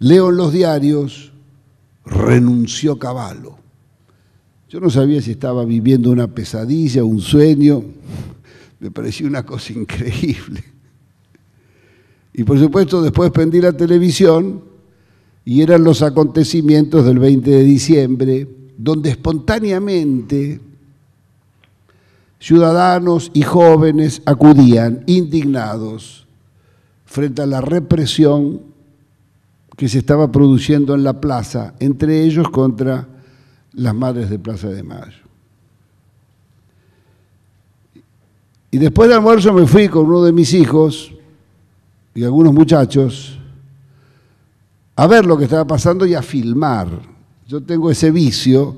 Leo en los diarios, renunció Caballo. Yo no sabía si estaba viviendo una pesadilla, un sueño. Me pareció una cosa increíble. Y por supuesto después prendí la televisión y eran los acontecimientos del 20 de diciembre, donde espontáneamente ciudadanos y jóvenes acudían indignados frente a la represión que se estaba produciendo en la plaza, entre ellos contra las madres de Plaza de Mayo. Y después del almuerzo me fui con uno de mis hijos y algunos muchachos a ver lo que estaba pasando y a filmar. Yo tengo ese vicio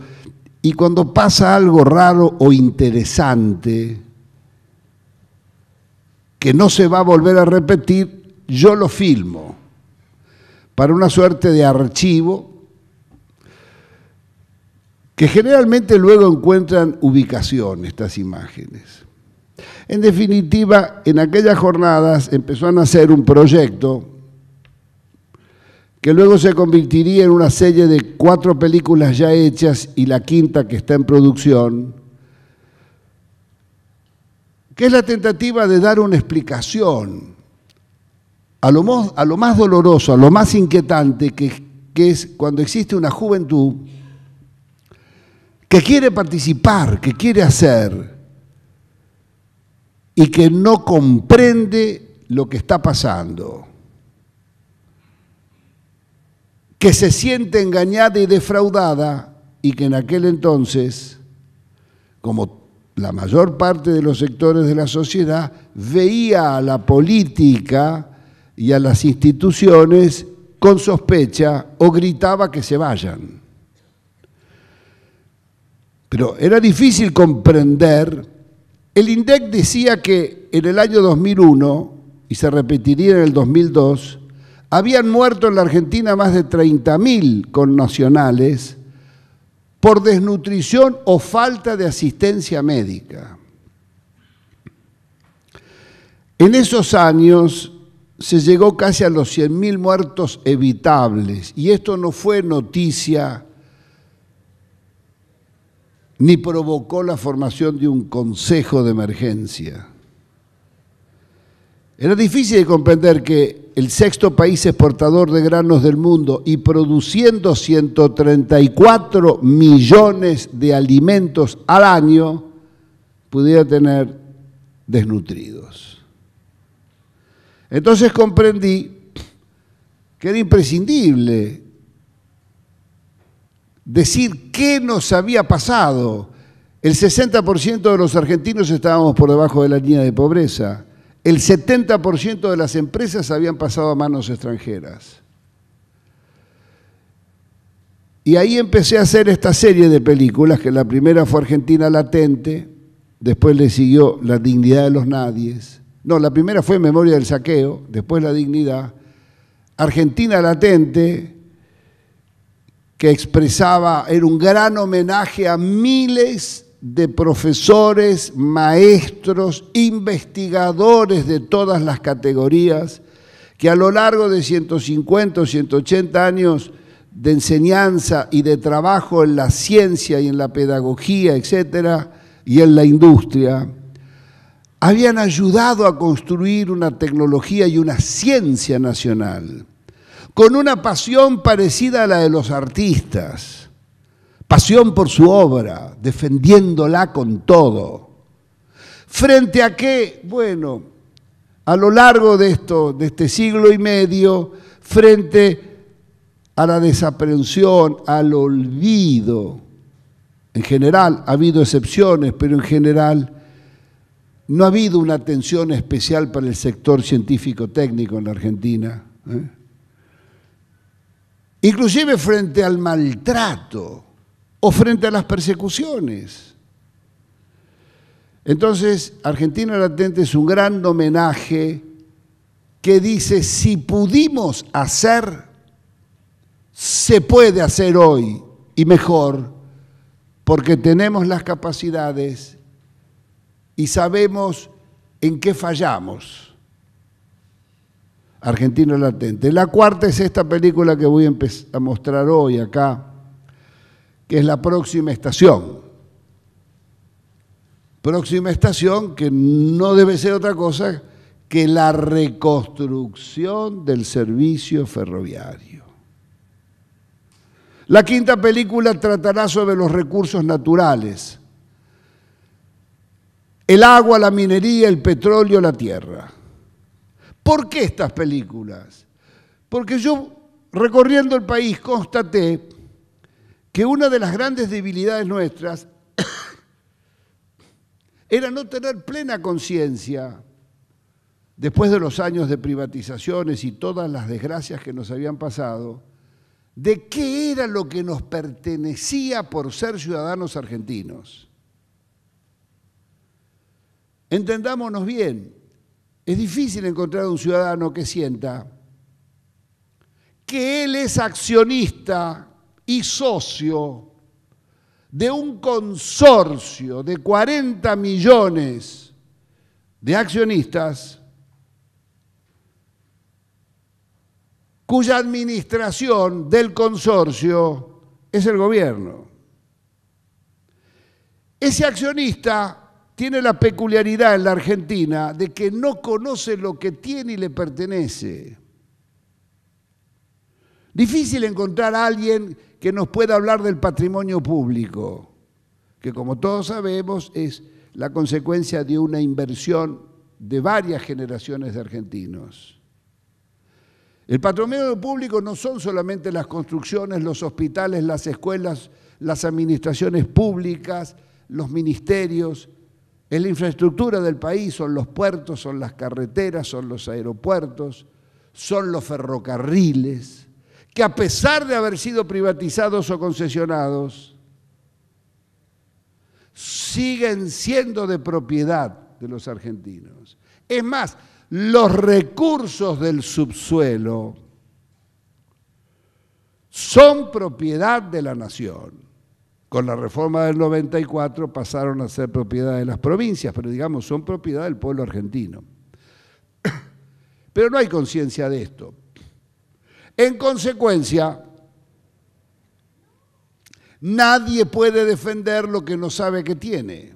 y cuando pasa algo raro o interesante que no se va a volver a repetir, yo lo filmo para una suerte de archivo que generalmente luego encuentran ubicación estas imágenes. En definitiva, en aquellas jornadas empezó a nacer un proyecto que luego se convertiría en una serie de cuatro películas ya hechas y la quinta que está en producción, que es la tentativa de dar una explicación a lo, más, doloroso, a lo más inquietante, que, que es cuando existe una juventud que quiere participar, que quiere hacer y que no comprende lo que está pasando, que se siente engañada y defraudada y que en aquel entonces, como la mayor parte de los sectores de la sociedad, veía a la política y a las instituciones con sospecha o gritaba que se vayan. Pero era difícil comprender. El INDEC decía que en el año 2001, y se repetiría en el 2002, habían muerto en la Argentina más de 30.000 connacionales por desnutrición o falta de asistencia médica. En esos años se llegó casi a los 100.000 muertos evitables. Y esto no fue noticia ni provocó la formación de un consejo de emergencia. Era difícil de comprender que el sexto país exportador de granos del mundo y produciendo 134 millones de alimentos al año pudiera tener desnutridos. Entonces comprendí que era imprescindible decir qué nos había pasado. El 60% de los argentinos estábamos por debajo de la línea de pobreza. El 70% de las empresas habían pasado a manos extranjeras. Y ahí empecé a hacer esta serie de películas, que la primera fue Argentina Latente, después le siguió La Dignidad de los Nadies, no, la primera fue Memoria del Saqueo, después La Dignidad, Argentina Latente, que expresaba, era un gran homenaje a miles de profesores, maestros, investigadores de todas las categorías, que a lo largo de 150 o 180 años de enseñanza y de trabajo en la ciencia y en la pedagogía, etcétera, y en la industria, habían ayudado a construir una tecnología y una ciencia nacional, con una pasión parecida a la de los artistas, pasión por su obra, defendiéndola con todo. Frente a qué, bueno, a lo largo de, esto, de este siglo y medio, frente a la desaprensión, al olvido, en general, ha habido excepciones, pero en general, no ha habido una atención especial para el sector científico-técnico en la Argentina. ¿eh? Inclusive frente al maltrato o frente a las persecuciones. Entonces, Argentina Latente es un gran homenaje que dice, si pudimos hacer, se puede hacer hoy y mejor, porque tenemos las capacidades y sabemos en qué fallamos. Argentino Latente. La cuarta es esta película que voy a, a mostrar hoy acá, que es la próxima estación. Próxima estación que no debe ser otra cosa que la reconstrucción del servicio ferroviario. La quinta película tratará sobre los recursos naturales el agua, la minería, el petróleo, la tierra. ¿Por qué estas películas? Porque yo recorriendo el país constaté que una de las grandes debilidades nuestras era no tener plena conciencia después de los años de privatizaciones y todas las desgracias que nos habían pasado, de qué era lo que nos pertenecía por ser ciudadanos argentinos. Entendámonos bien, es difícil encontrar un ciudadano que sienta que él es accionista y socio de un consorcio de 40 millones de accionistas cuya administración del consorcio es el gobierno. Ese accionista tiene la peculiaridad en la Argentina de que no conoce lo que tiene y le pertenece. Difícil encontrar a alguien que nos pueda hablar del patrimonio público, que como todos sabemos es la consecuencia de una inversión de varias generaciones de argentinos. El patrimonio público no son solamente las construcciones, los hospitales, las escuelas, las administraciones públicas, los ministerios, es la infraestructura del país, son los puertos, son las carreteras, son los aeropuertos, son los ferrocarriles, que a pesar de haber sido privatizados o concesionados, siguen siendo de propiedad de los argentinos. Es más, los recursos del subsuelo son propiedad de la nación. Con la reforma del 94 pasaron a ser propiedad de las provincias, pero digamos, son propiedad del pueblo argentino. Pero no hay conciencia de esto. En consecuencia, nadie puede defender lo que no sabe que tiene.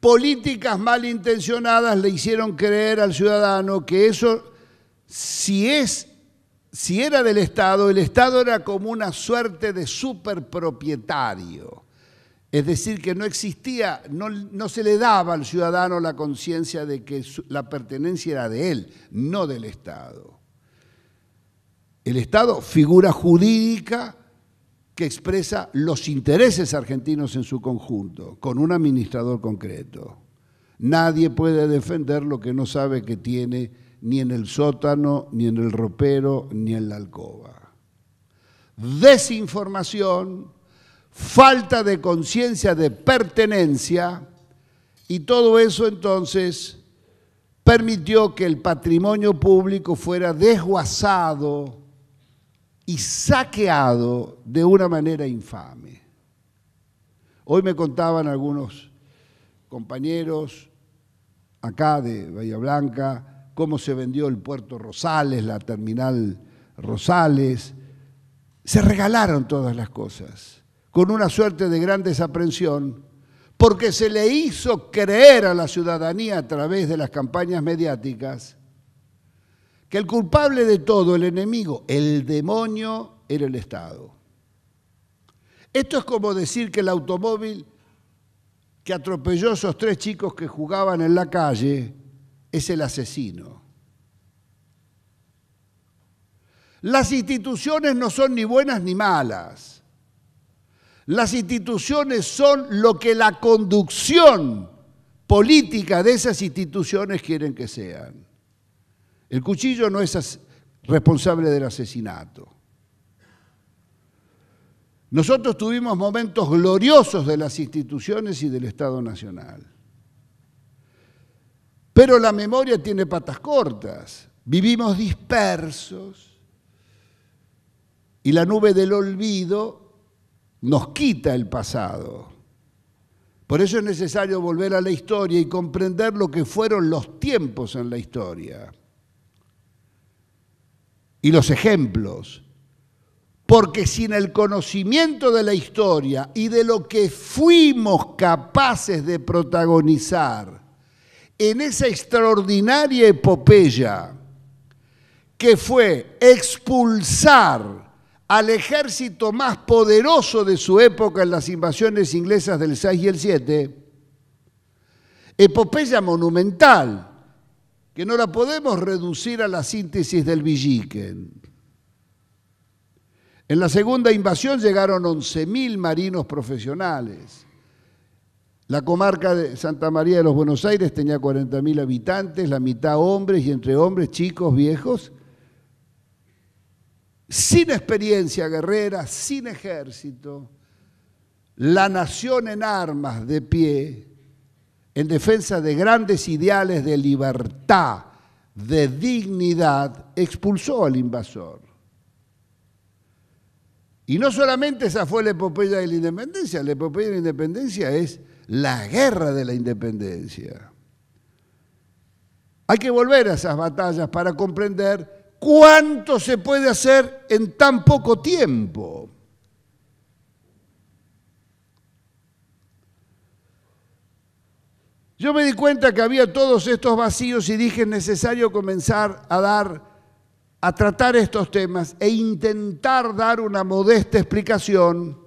Políticas malintencionadas le hicieron creer al ciudadano que eso, si es si era del Estado, el Estado era como una suerte de superpropietario. Es decir, que no existía, no, se le daba al ciudadano la conciencia de que la pertenencia era de él, no del Estado. El Estado, figura jurídica que expresa los intereses argentinos en su conjunto, con un administrador concreto. Nadie puede defender lo que no sabe que tiene ni en el sótano, ni en el ropero, ni en la alcoba. Desinformación, falta de conciencia de pertenencia y todo eso entonces permitió que el patrimonio público fuera desguazado y saqueado de una manera infame. Hoy me contaban algunos compañeros acá de Bahía Blanca, cómo se vendió el puerto Rosales, la terminal Rosales. Se regalaron todas las cosas, con una suerte de gran desaprensión, porque se le hizo creer a la ciudadanía a través de las campañas mediáticas que el culpable de todo, el enemigo, el demonio, era el Estado. Esto es como decir que el automóvil que atropelló a esos tres chicos que jugaban en la calle es el asesino. Las instituciones no son ni buenas ni malas. Las instituciones son lo que la conducción política de esas instituciones quieren que sean. El cuchillo no es responsable del asesinato. Nosotros tuvimos momentos gloriosos de las instituciones y del Estado Nacional. Pero la memoria tiene patas cortas. Vivimos dispersos y la nube del olvido nos quita el pasado. Por eso es necesario volver a la historia y comprender lo que fueron los tiempos en la historia y los ejemplos. Porque sin el conocimiento de la historia y de lo que fuimos capaces de protagonizar, en esa extraordinaria epopeya que fue expulsar al ejército más poderoso de su época en las invasiones inglesas del 6 y el 7, epopeya monumental, que no la podemos reducir a la síntesis del Villiquen. En la segunda invasión llegaron 11.000 marinos profesionales. La comarca de Santa María de los Buenos Aires tenía 40.000 habitantes, la mitad hombres y entre hombres, chicos, viejos, sin experiencia guerrera, sin ejército, la nación en armas de pie, en defensa de grandes ideales de libertad, de dignidad, expulsó al invasor. Y no solamente esa fue la epopeya de la independencia, la epopeya de la independencia es la guerra de la independencia. Hay que volver a esas batallas para comprender cuánto se puede hacer en tan poco tiempo. Yo me di cuenta que había todos estos vacíos y dije es necesario comenzar a dar a tratar estos temas e intentar dar una modesta explicación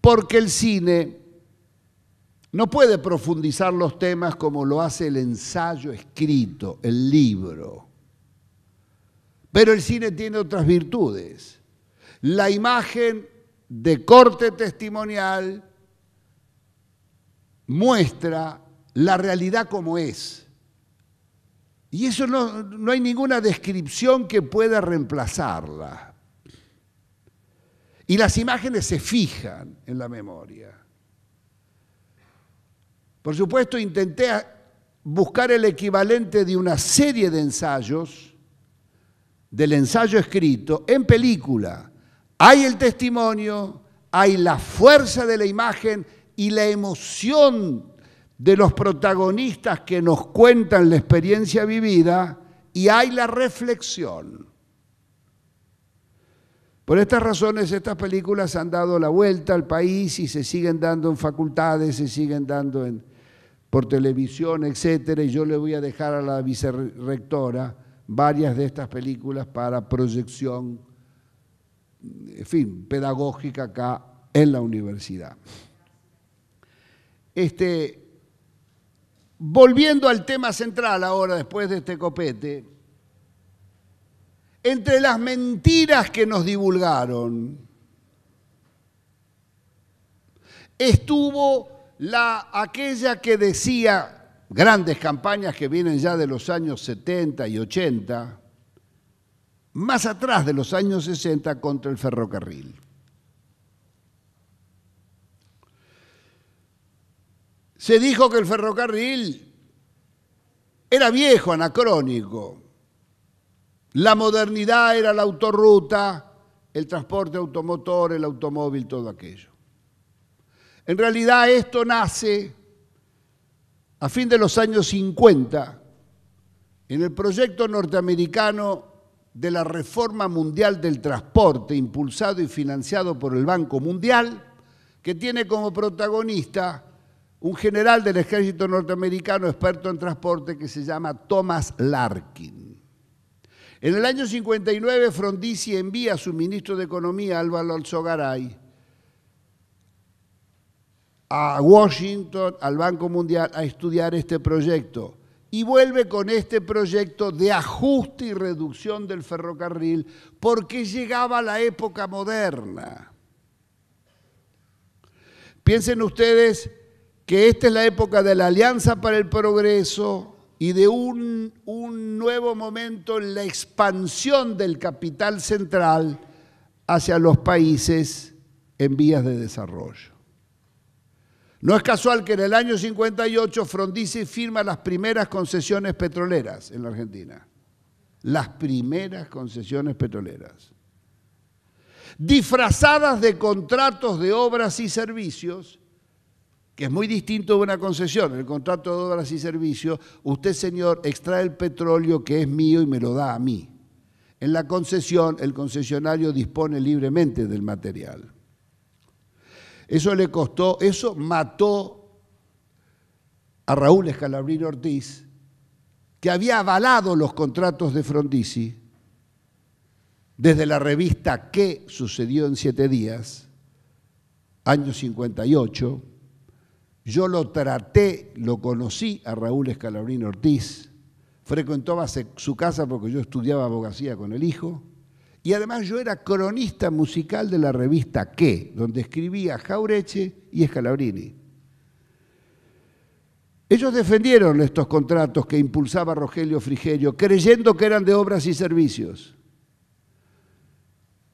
porque el cine no puede profundizar los temas como lo hace el ensayo escrito, el libro. Pero el cine tiene otras virtudes. La imagen de corte testimonial muestra la realidad como es. Y eso no, no, hay ninguna descripción que pueda reemplazarla. Y las imágenes se fijan en la memoria. Por supuesto, intenté buscar el equivalente de una serie de ensayos, del ensayo escrito, en película. Hay el testimonio, hay la fuerza de la imagen y la emoción de los protagonistas que nos cuentan la experiencia vivida y hay la reflexión. Por estas razones estas películas han dado la vuelta al país y se siguen dando en facultades, se siguen dando en, por televisión, etcétera, y yo le voy a dejar a la vicerrectora varias de estas películas para proyección, en fin, pedagógica acá en la universidad. Este, volviendo al tema central ahora, después de este copete, entre las mentiras que nos divulgaron estuvo la, aquella que decía, grandes campañas que vienen ya de los años 70 y 80, más atrás de los años 60 contra el ferrocarril. Se dijo que el ferrocarril era viejo, anacrónico. La modernidad era la autorruta, el transporte automotor, el automóvil, todo aquello. En realidad esto nace a fin de los años 50 en el proyecto norteamericano de la reforma mundial del transporte impulsado y financiado por el Banco Mundial, que tiene como protagonista un general del ejército norteamericano experto en transporte que se llama Thomas Larkin. En el año 59, Frondizi envía a su ministro de Economía, Álvaro Alzogaray, a Washington, al Banco Mundial, a estudiar este proyecto. Y vuelve con este proyecto de ajuste y reducción del ferrocarril porque llegaba la época moderna. Piensen ustedes que esta es la época de la Alianza para el Progreso y de un, un nuevo momento en la expansión del capital central hacia los países en vías de desarrollo. No es casual que en el año 58 Frondizi firma las primeras concesiones petroleras en la Argentina. Las primeras concesiones petroleras. Disfrazadas de contratos de obras y servicios, que es muy distinto de una concesión. el contrato de obras y servicios, usted, señor, extrae el petróleo que es mío y me lo da a mí. En la concesión, el concesionario dispone libremente del material. Eso le costó, eso mató a Raúl Escalabrín Ortiz, que había avalado los contratos de Frondizi desde la revista ¿Qué sucedió en siete días? Año 58. Yo lo traté, lo conocí a Raúl Escalabrín Ortiz, frecuentaba su casa porque yo estudiaba abogacía con el hijo y además yo era cronista musical de la revista Qué, donde escribía Jaureche y Escalabrini. Ellos defendieron estos contratos que impulsaba Rogelio Frigerio, creyendo que eran de obras y servicios.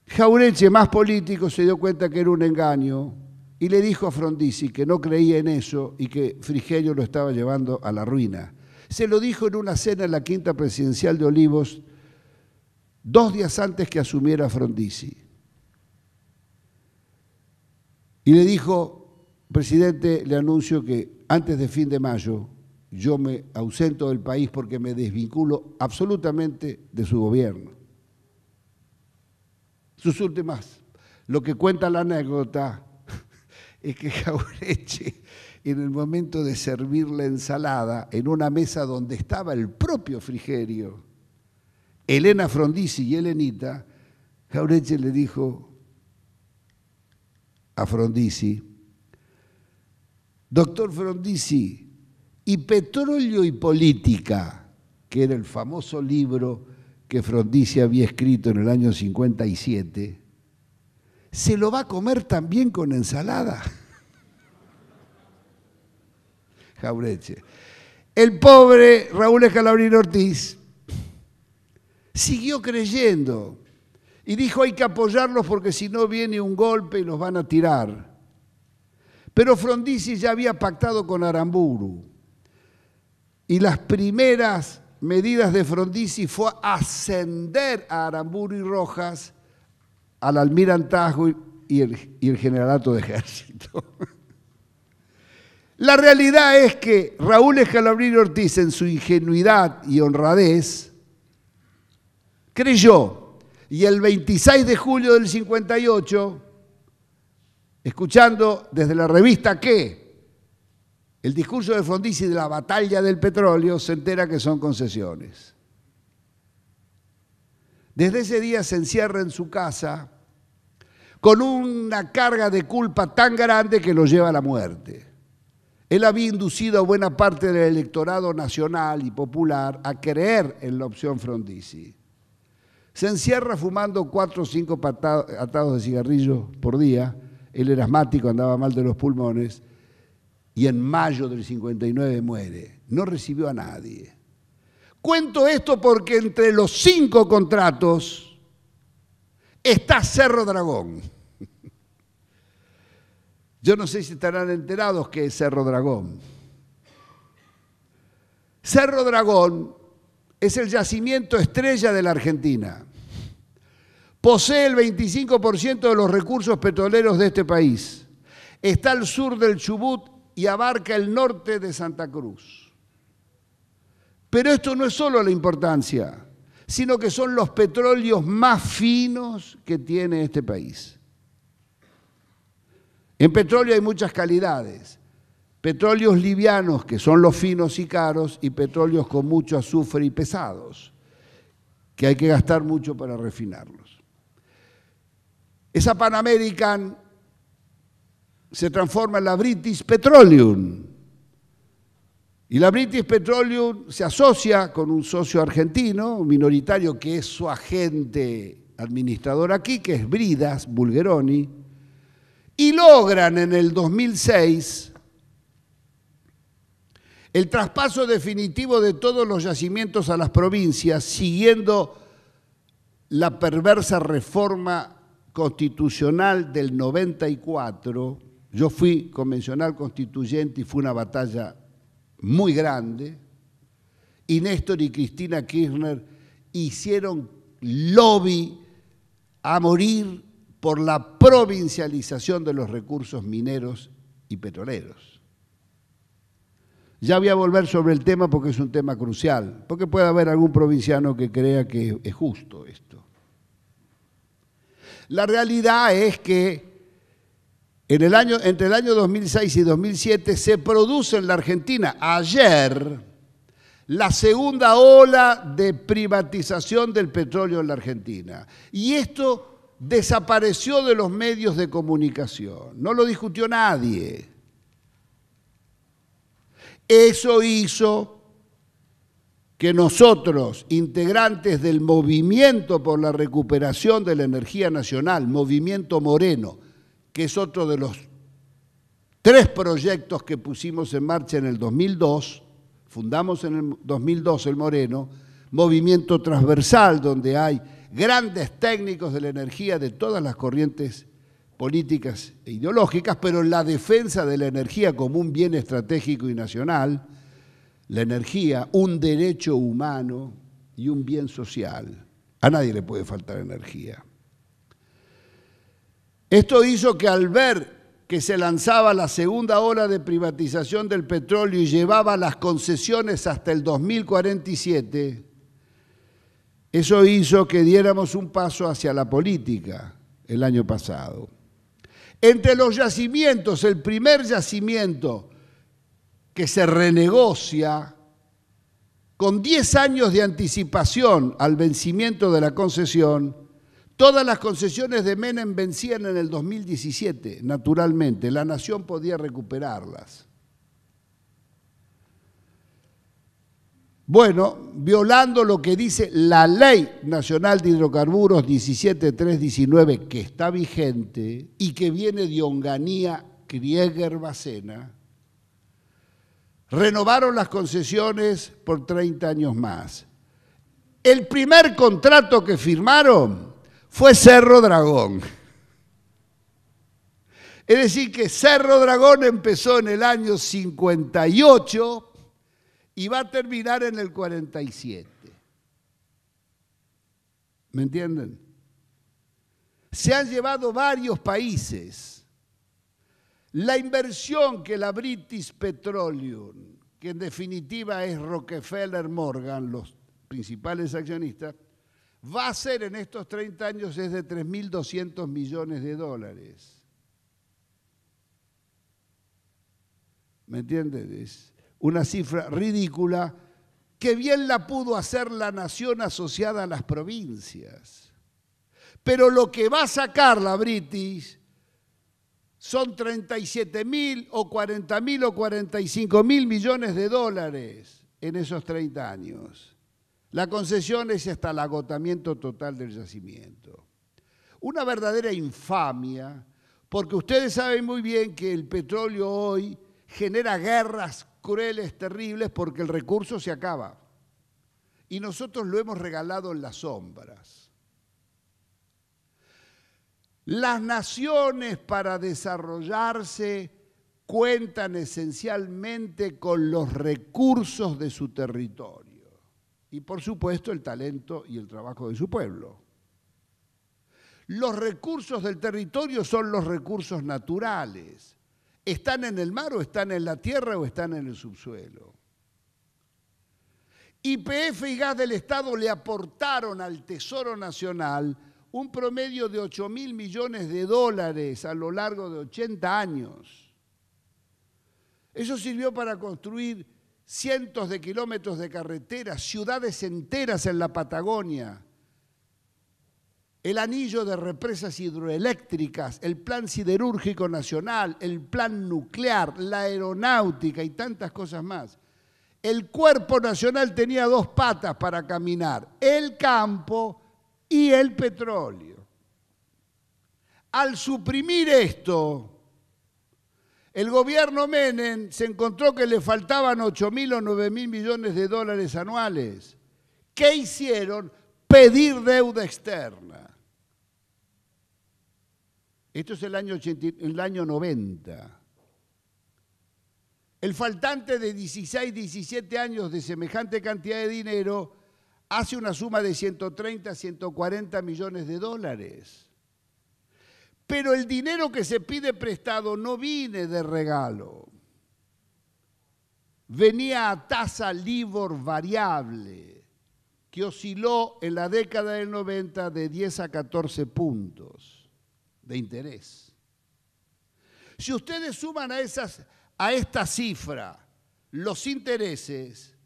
Jaureche, más político, se dio cuenta que era un engaño y le dijo a Frondizi que no creía en eso y que Frigerio lo estaba llevando a la ruina. Se lo dijo en una cena en la quinta presidencial de Olivos dos días antes que asumiera Frondizi. Y le dijo, presidente, le anuncio que antes de fin de mayo yo me ausento del país porque me desvinculo absolutamente de su gobierno. Sus últimas, lo que cuenta la anécdota es que Jaureche, en el momento de servir la ensalada, en una mesa donde estaba el propio Frigerio, Elena Frondizi y Elenita, Jauretche le dijo a Frondizi, doctor Frondizi, y petróleo y política, que era el famoso libro que Frondizi había escrito en el año 57, se lo va a comer también con ensalada. Jaureche. El pobre Raúl Escalabrín Ortiz siguió creyendo y dijo hay que apoyarlos porque si no viene un golpe y los van a tirar. Pero Frondizi ya había pactado con Aramburu y las primeras medidas de Frondizi fue ascender a Aramburu y Rojas al almirantazgo y el, y el generalato de ejército. La realidad es que Raúl Escalabrini Ortiz en su ingenuidad y honradez creyó. Y el 26 de julio del 58, escuchando desde la revista que El discurso de Frondizi de la batalla del petróleo, se entera que son concesiones. Desde ese día se encierra en su casa con una carga de culpa tan grande que lo lleva a la muerte. Él había inducido a buena parte del electorado nacional y popular a creer en la opción Frondizi se encierra fumando cuatro o cinco atados de cigarrillo por día, él era asmático, andaba mal de los pulmones, y en mayo del 59 muere. No recibió a nadie. Cuento esto porque entre los cinco contratos está Cerro Dragón. Yo no sé si estarán enterados que es Cerro Dragón. Cerro Dragón es el yacimiento estrella de la Argentina. Posee el 25% de los recursos petroleros de este país. Está al sur del Chubut y abarca el norte de Santa Cruz. Pero esto no es solo la importancia, sino que son los petróleos más finos que tiene este país. En petróleo hay muchas calidades. Petróleos livianos, que son los finos y caros, y petróleos con mucho azufre y pesados, que hay que gastar mucho para refinarlos. Esa Pan American se transforma en la British Petroleum. Y la British Petroleum se asocia con un socio argentino, minoritario que es su agente administrador aquí, que es Bridas Bulgeroni, y logran en el 2006 el traspaso definitivo de todos los yacimientos a las provincias siguiendo la perversa reforma constitucional del 94, yo fui convencional constituyente y fue una batalla muy grande, y Néstor y Cristina Kirchner hicieron lobby a morir por la provincialización de los recursos mineros y petroleros. Ya voy a volver sobre el tema porque es un tema crucial, porque puede haber algún provinciano que crea que es justo esto. La realidad es que en el año, entre el año 2006 y 2007 se produce en la Argentina ayer la segunda ola de privatización del petróleo en la Argentina. Y esto desapareció de los medios de comunicación, no lo discutió nadie. Eso hizo que nosotros, integrantes del Movimiento por la Recuperación de la Energía Nacional, Movimiento Moreno, que es otro de los tres proyectos que pusimos en marcha en el 2002, fundamos en el 2002 el Moreno, movimiento transversal donde hay grandes técnicos de la energía de todas las corrientes políticas e ideológicas, pero en la defensa de la energía como un bien estratégico y nacional, la energía, un derecho humano y un bien social. A nadie le puede faltar energía. Esto hizo que al ver que se lanzaba la segunda ola de privatización del petróleo y llevaba las concesiones hasta el 2047, eso hizo que diéramos un paso hacia la política el año pasado. Entre los yacimientos, el primer yacimiento que se renegocia con 10 años de anticipación al vencimiento de la concesión, todas las concesiones de Menem vencían en el 2017, naturalmente, la nación podía recuperarlas. Bueno, violando lo que dice la Ley Nacional de Hidrocarburos 17319, que está vigente y que viene de Onganía Krieger-Bacena, Renovaron las concesiones por 30 años más. El primer contrato que firmaron fue Cerro Dragón. Es decir, que Cerro Dragón empezó en el año 58 y va a terminar en el 47. ¿Me entienden? Se han llevado varios países la inversión que la British Petroleum, que en definitiva es Rockefeller Morgan, los principales accionistas, va a hacer en estos 30 años es de 3.200 millones de dólares. ¿Me entiendes? Es una cifra ridícula que bien la pudo hacer la nación asociada a las provincias. Pero lo que va a sacar la British son 37 mil o 40 mil o 45 mil millones de dólares en esos 30 años. La concesión es hasta el agotamiento total del yacimiento. Una verdadera infamia, porque ustedes saben muy bien que el petróleo hoy genera guerras crueles, terribles, porque el recurso se acaba. Y nosotros lo hemos regalado en las sombras. Las naciones para desarrollarse cuentan esencialmente con los recursos de su territorio y por supuesto el talento y el trabajo de su pueblo. Los recursos del territorio son los recursos naturales. Están en el mar o están en la tierra o están en el subsuelo. YPF y gas del Estado le aportaron al Tesoro Nacional un promedio de 8 mil millones de dólares a lo largo de 80 años. Eso sirvió para construir cientos de kilómetros de carreteras, ciudades enteras en la Patagonia, el anillo de represas hidroeléctricas, el plan siderúrgico nacional, el plan nuclear, la aeronáutica y tantas cosas más. El cuerpo nacional tenía dos patas para caminar, el campo y el petróleo. Al suprimir esto, el gobierno Menem se encontró que le faltaban 8 mil o 9 mil millones de dólares anuales. ¿Qué hicieron? Pedir deuda externa. Esto es el año, el año 90. El faltante de 16, 17 años de semejante cantidad de dinero hace una suma de 130, 140 millones de dólares. Pero el dinero que se pide prestado no viene de regalo. Venía a tasa LIBOR variable, que osciló en la década del 90 de 10 a 14 puntos de interés. Si ustedes suman a, esas, a esta cifra los intereses,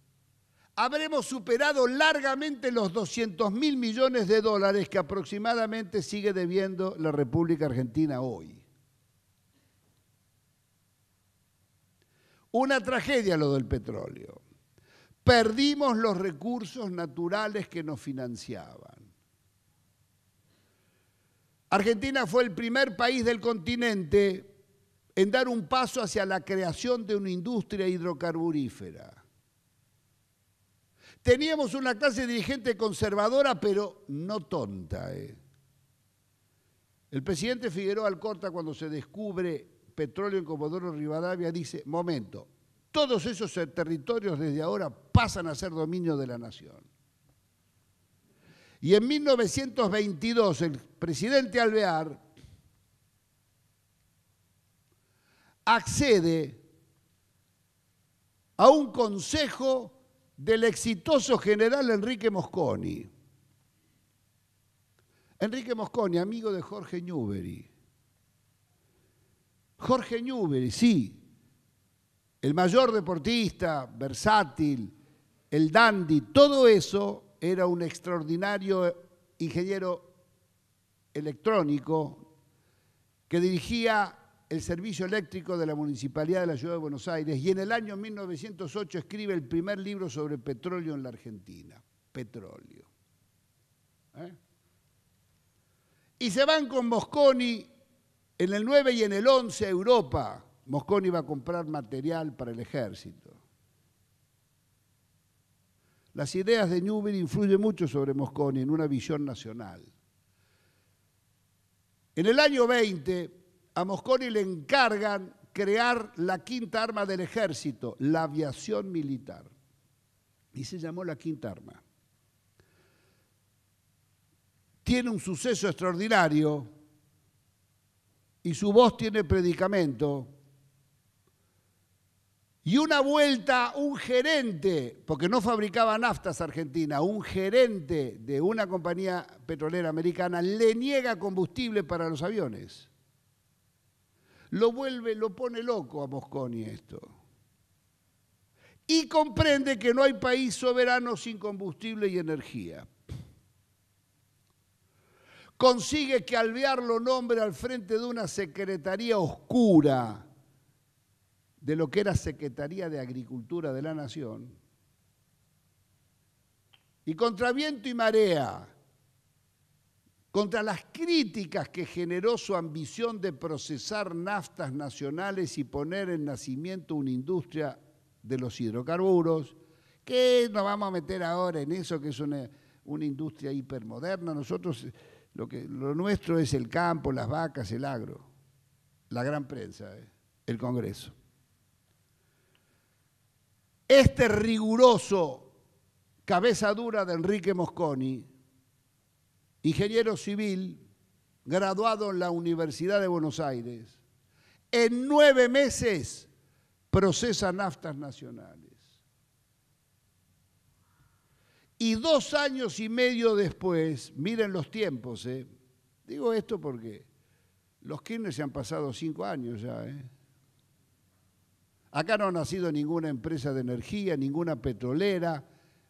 habremos superado largamente los 200 mil millones de dólares que aproximadamente sigue debiendo la República Argentina hoy. Una tragedia lo del petróleo. Perdimos los recursos naturales que nos financiaban. Argentina fue el primer país del continente en dar un paso hacia la creación de una industria hidrocarburífera. Teníamos una clase dirigente conservadora, pero no tonta. Eh. El presidente Figueroa Alcorta, cuando se descubre petróleo en Comodoro Rivadavia, dice, momento, todos esos territorios desde ahora pasan a ser dominio de la nación. Y en 1922 el presidente Alvear accede a un consejo del exitoso general Enrique Mosconi. Enrique Mosconi, amigo de Jorge Newbery. Jorge Newbery, sí, el mayor deportista, versátil, el dandy, todo eso era un extraordinario ingeniero electrónico que dirigía el servicio eléctrico de la Municipalidad de la Ciudad de Buenos Aires y en el año 1908 escribe el primer libro sobre petróleo en la Argentina, petróleo. ¿Eh? Y se van con Mosconi en el 9 y en el 11 a Europa. Mosconi va a comprar material para el ejército. Las ideas de Newbery influyen mucho sobre Mosconi en una visión nacional. En el año 20, a Mosconi le encargan crear la quinta arma del ejército, la aviación militar. Y se llamó la quinta arma. Tiene un suceso extraordinario y su voz tiene predicamento. Y una vuelta, un gerente, porque no fabricaba naftas Argentina, un gerente de una compañía petrolera americana le niega combustible para los aviones lo vuelve, lo pone loco a Mosconi esto. Y comprende que no hay país soberano sin combustible y energía. Consigue que Alvear lo nombre al frente de una secretaría oscura de lo que era Secretaría de Agricultura de la Nación. Y contra viento y marea, contra las críticas que generó su ambición de procesar naftas nacionales y poner en nacimiento una industria de los hidrocarburos, que nos vamos a meter ahora en eso, que es una, industria hipermoderna. Nosotros, lo, que, lo nuestro es el campo, las vacas, el agro, la gran prensa, eh, el Congreso. Este riguroso cabeza dura de Enrique Mosconi ingeniero civil, graduado en la Universidad de Buenos Aires, en nueve meses procesa naftas nacionales. Y dos años y medio después, miren los tiempos, ¿eh? digo esto porque los Kirchner se han pasado cinco años ya. ¿eh? Acá no ha nacido ninguna empresa de energía, ninguna petrolera,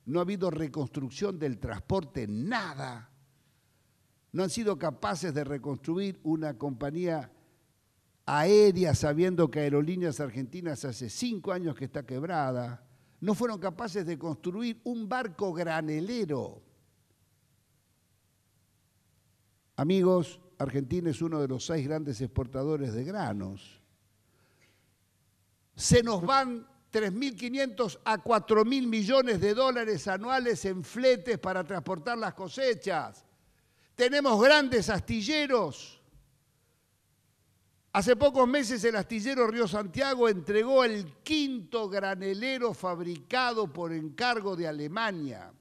no ha habido reconstrucción del transporte, nada no han sido capaces de reconstruir una compañía aérea sabiendo que Aerolíneas Argentinas hace cinco años que está quebrada, no fueron capaces de construir un barco granelero. Amigos, Argentina es uno de los seis grandes exportadores de granos. Se nos van 3.500 a 4.000 millones de dólares anuales en fletes para transportar las cosechas tenemos grandes astilleros. Hace pocos meses el astillero Río Santiago entregó el quinto granelero fabricado por encargo de Alemania.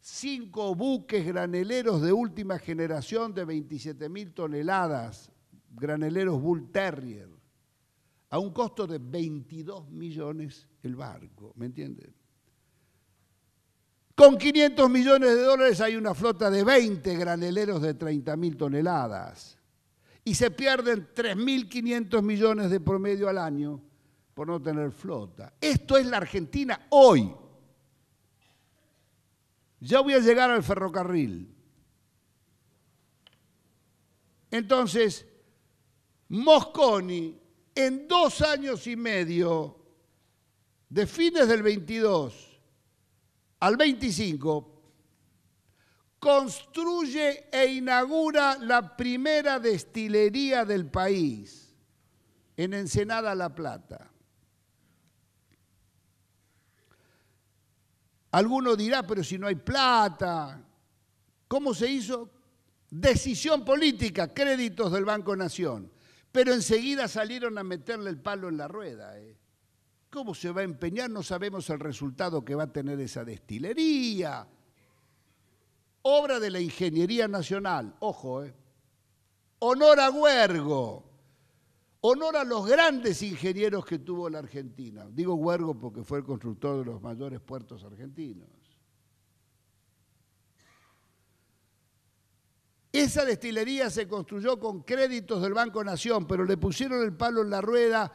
Cinco buques graneleros de última generación de 27.000 toneladas, graneleros Bull Terrier, a un costo de 22 millones el barco, ¿me entienden? Con 500 millones de dólares hay una flota de 20 graneleros de 30.000 toneladas y se pierden 3.500 millones de promedio al año por no tener flota. Esto es la Argentina hoy. Ya voy a llegar al ferrocarril. Entonces, Mosconi, en dos años y medio, de fines del 22 al 25, construye e inaugura la primera destilería del país en Ensenada La Plata. Alguno dirá, pero si no hay plata, ¿cómo se hizo? Decisión política, créditos del Banco Nación. Pero enseguida salieron a meterle el palo en la rueda. Eh cómo se va a empeñar, no sabemos el resultado que va a tener esa destilería. Obra de la Ingeniería Nacional, ojo, eh. honor a Huergo, honor a los grandes ingenieros que tuvo la Argentina. Digo Huergo porque fue el constructor de los mayores puertos argentinos. Esa destilería se construyó con créditos del Banco Nación, pero le pusieron el palo en la rueda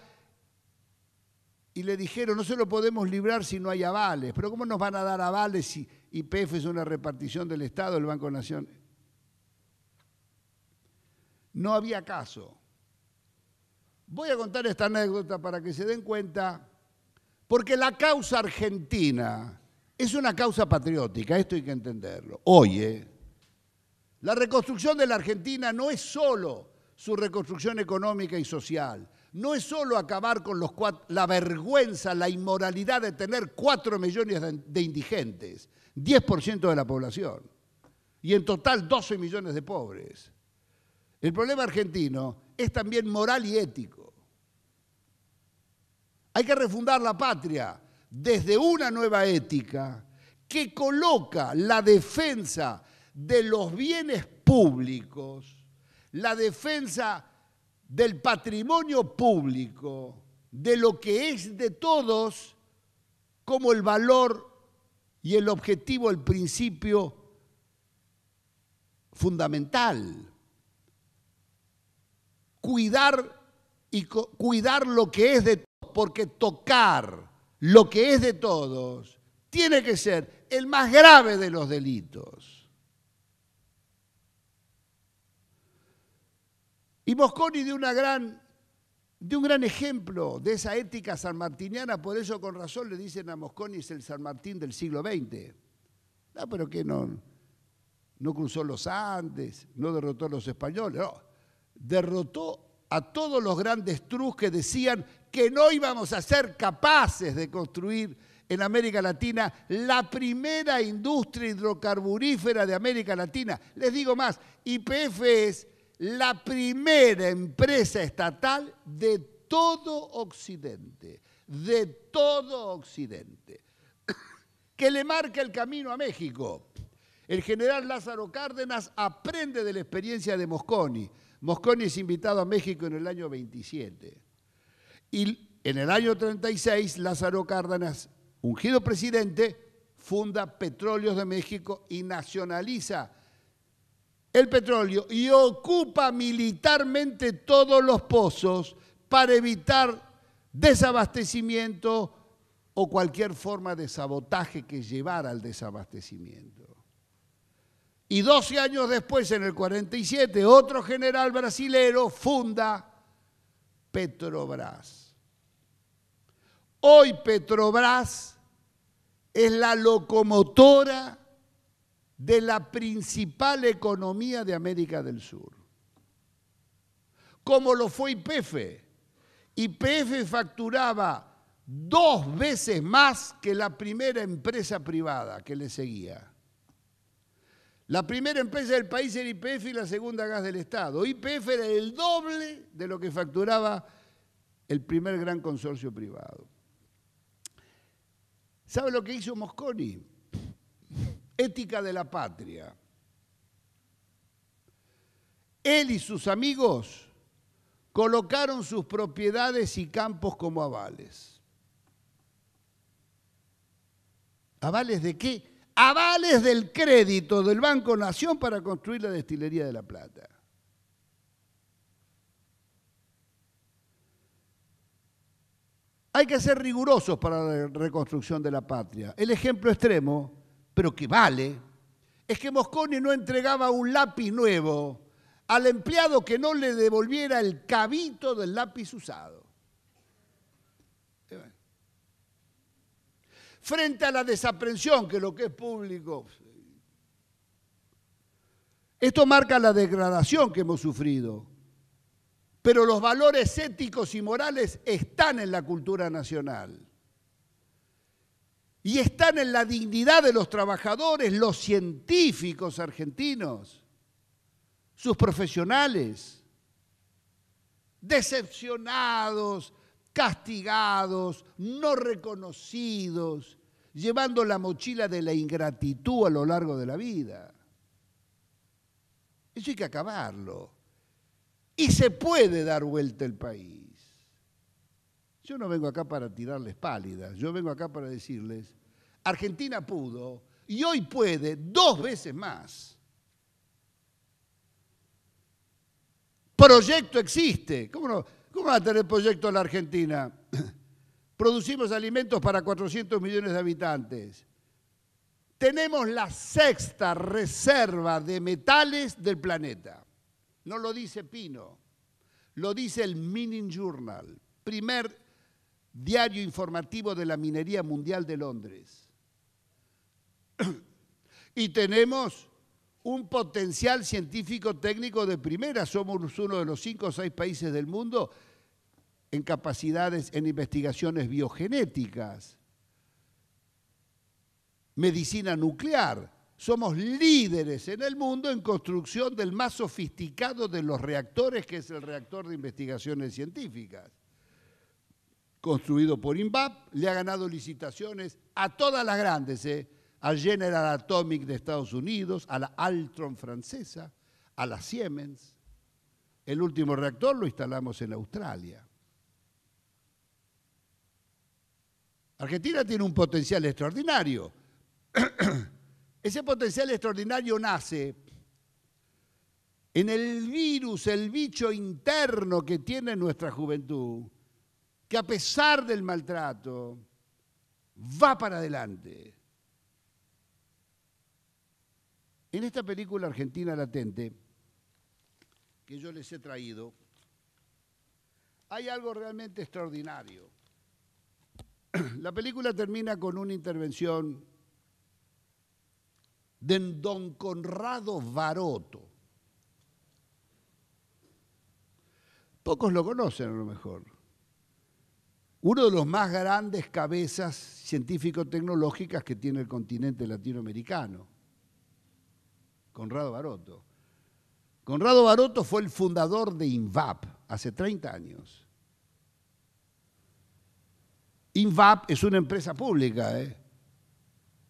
y le dijeron, no se lo podemos librar si no hay avales, pero ¿cómo nos van a dar avales si IPF es una repartición del Estado, el Banco Nacional? No había caso. Voy a contar esta anécdota para que se den cuenta, porque la causa argentina es una causa patriótica, esto hay que entenderlo. Oye, la reconstrucción de la Argentina no es solo su reconstrucción económica y social, no es solo acabar con la vergüenza, la inmoralidad de tener 4 millones de indigentes, 10% de la población, y en total 12 millones de pobres. El problema argentino es también moral y ético. Hay que refundar la patria desde una nueva ética que coloca la defensa de los bienes públicos, la defensa del patrimonio público, de lo que es de todos, como el valor y el objetivo, el principio fundamental. Cuidar y cuidar lo que es de todos, porque tocar lo que es de todos tiene que ser el más grave de los delitos. Y Mosconi de, una gran, de un gran ejemplo de esa ética sanmartiniana, por eso con razón le dicen a Mosconi es el San Martín del siglo XX. No, ah, pero que no, no cruzó los Andes, no derrotó a los españoles, no, derrotó a todos los grandes trus que decían que no íbamos a ser capaces de construir en América Latina la primera industria hidrocarburífera de América Latina. Les digo más, YPF es la primera empresa estatal de todo Occidente, de todo Occidente, que le marca el camino a México. El general Lázaro Cárdenas aprende de la experiencia de Mosconi. Mosconi es invitado a México en el año 27. Y en el año 36, Lázaro Cárdenas, ungido presidente, funda Petróleos de México y nacionaliza el petróleo y ocupa militarmente todos los pozos para evitar desabastecimiento o cualquier forma de sabotaje que llevara al desabastecimiento. Y 12 años después, en el 47, otro general brasilero funda Petrobras. Hoy Petrobras es la locomotora de la principal economía de América del Sur. Como lo fue IPF. IPF facturaba dos veces más que la primera empresa privada que le seguía. La primera empresa del país era IPF y la segunda Gas del Estado. IPF era el doble de lo que facturaba el primer gran consorcio privado. ¿Sabe lo que hizo Mosconi? Ética de la patria. Él y sus amigos colocaron sus propiedades y campos como avales. ¿Avales de qué? Avales del crédito del Banco Nación para construir la destilería de La Plata. Hay que ser rigurosos para la reconstrucción de la patria. El ejemplo extremo pero que vale, es que Mosconi no entregaba un lápiz nuevo al empleado que no le devolviera el cabito del lápiz usado. Frente a la desaprensión, que lo que es público, esto marca la degradación que hemos sufrido, pero los valores éticos y morales están en la cultura nacional y están en la dignidad de los trabajadores, los científicos argentinos, sus profesionales, decepcionados, castigados, no reconocidos, llevando la mochila de la ingratitud a lo largo de la vida. Eso hay que acabarlo. Y se puede dar vuelta el país. Yo no vengo acá para tirarles pálidas, yo vengo acá para decirles, Argentina pudo y hoy puede dos veces más. Proyecto existe. ¿Cómo, va a tener proyecto la Argentina? Producimos alimentos para 400 millones de habitantes. Tenemos la sexta reserva de metales del planeta. No lo dice Pino, lo dice el Mining Journal, primer diario informativo de la minería mundial de Londres. Y tenemos un potencial científico técnico de primera. Somos uno de los cinco o seis países del mundo en capacidades, en investigaciones biogenéticas, medicina nuclear. Somos líderes en el mundo en construcción del más sofisticado de los reactores, que es el reactor de investigaciones científicas construido por INVAP, le ha ganado licitaciones a todas las grandes, ¿eh? al a General Atomic de Estados Unidos, a la Altron francesa, a la Siemens. El último reactor lo instalamos en Australia. Argentina tiene un potencial extraordinario. Ese potencial extraordinario nace en el virus, el bicho interno que tiene nuestra juventud, que a pesar del maltrato va para adelante. En esta película argentina latente que yo les he traído, hay algo realmente extraordinario. La película termina con una intervención de don Conrado Baroto. Pocos lo conocen a lo mejor uno de los más grandes cabezas científico-tecnológicas que tiene el continente latinoamericano, Conrado Baroto. Conrado Baroto fue el fundador de INVAP hace 30 años. INVAP es una empresa pública, ¿eh?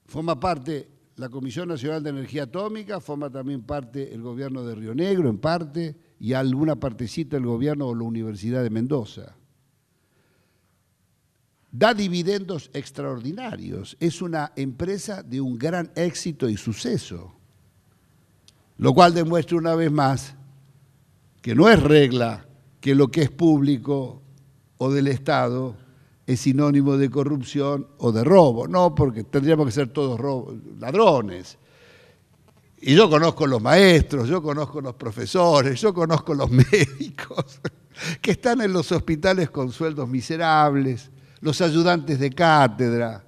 forma parte la Comisión Nacional de Energía Atómica, forma también parte el gobierno de Río Negro en parte y alguna partecita el gobierno o la Universidad de Mendoza da dividendos extraordinarios. Es una empresa de un gran éxito y suceso, lo cual demuestra una vez más que no es regla que lo que es público o del Estado es sinónimo de corrupción o de robo. No, porque tendríamos que ser todos ladrones. Y yo conozco los maestros, yo conozco los profesores, yo conozco los médicos que están en los hospitales con sueldos miserables, los ayudantes de cátedra.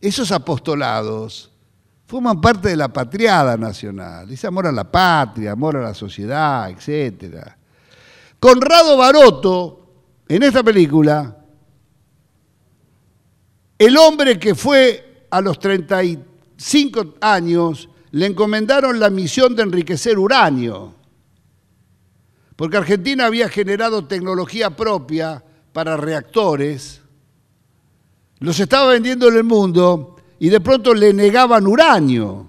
Esos apostolados forman parte de la patriada nacional, dice amor a la patria, amor a la sociedad, etc. Conrado Baroto, en esta película, el hombre que fue a los 35 años, le encomendaron la misión de enriquecer uranio, porque Argentina había generado tecnología propia para reactores, los estaba vendiendo en el mundo y de pronto le negaban uranio.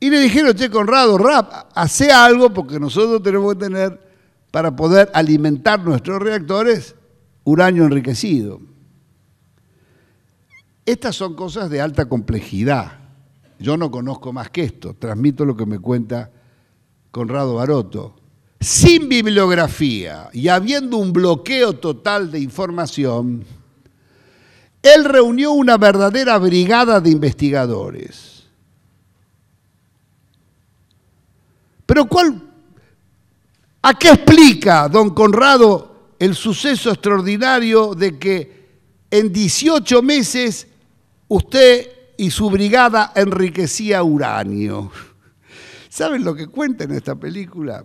Y le dijeron, che, Conrado, rap, hace algo porque nosotros tenemos que tener, para poder alimentar nuestros reactores, uranio enriquecido. Estas son cosas de alta complejidad. Yo no conozco más que esto, transmito lo que me cuenta Conrado Baroto sin bibliografía y habiendo un bloqueo total de información, él reunió una verdadera brigada de investigadores. Pero ¿cuál, ¿a qué explica don Conrado el suceso extraordinario de que en 18 meses usted y su brigada enriquecía uranio? ¿Saben lo que cuenta en esta película?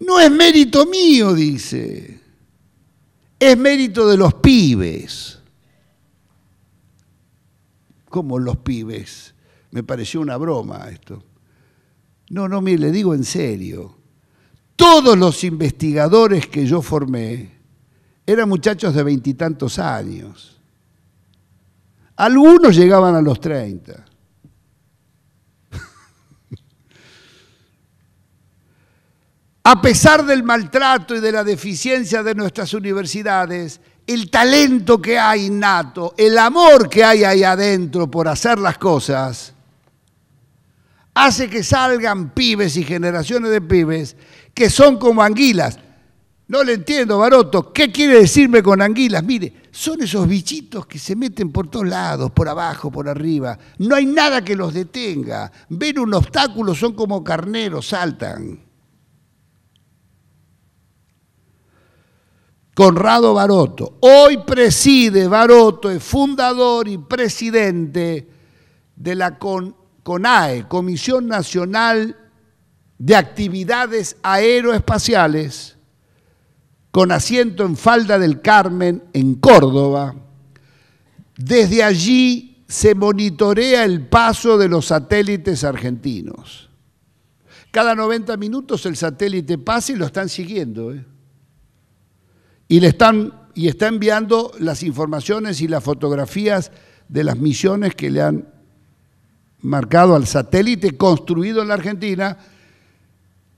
No es mérito mío, dice. Es mérito de los pibes. ¿Cómo los pibes? Me pareció una broma esto. No, no, mire, le digo en serio. Todos los investigadores que yo formé eran muchachos de veintitantos años. Algunos llegaban a los treinta. A pesar del maltrato y de la deficiencia de nuestras universidades, el talento que hay innato, el amor que hay ahí adentro por hacer las cosas, hace que salgan pibes y generaciones de pibes que son como anguilas. No le entiendo, Baroto, ¿qué quiere decirme con anguilas? Mire, son esos bichitos que se meten por todos lados, por abajo, por arriba. No hay nada que los detenga. Ven un obstáculo, son como carneros, saltan. Conrado Baroto. Hoy preside Baroto, es fundador y presidente de la CONAE, Comisión Nacional de Actividades Aeroespaciales, con asiento en Falda del Carmen, en Córdoba. Desde allí se monitorea el paso de los satélites argentinos. Cada 90 minutos el satélite pasa y lo están siguiendo. ¿eh? y le están y está enviando las informaciones y las fotografías de las misiones que le han marcado al satélite construido en la Argentina.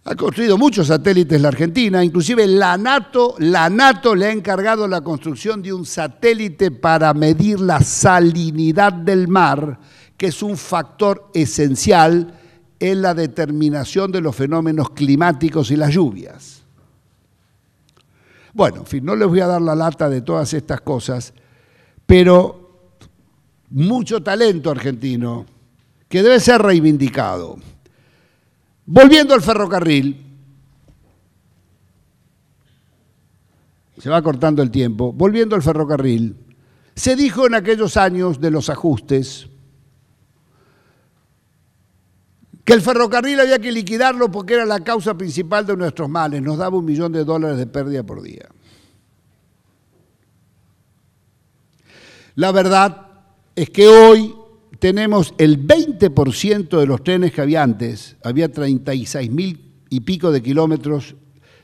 Ha construido muchos satélites la Argentina, inclusive la NATO, la NATO le ha encargado la construcción de un satélite para medir la salinidad del mar, que es un factor esencial en la determinación de los fenómenos climáticos y las lluvias. Bueno, en fin, no les voy a dar la lata de todas estas cosas, pero mucho talento argentino que debe ser reivindicado. Volviendo al ferrocarril, se va cortando el tiempo, volviendo al ferrocarril, se dijo en aquellos años de los ajustes, que el ferrocarril había que liquidarlo porque era la causa principal de nuestros males, nos daba un millón de dólares de pérdida por día. La verdad es que hoy tenemos el 20% de los trenes que había antes, había 36 mil y pico de kilómetros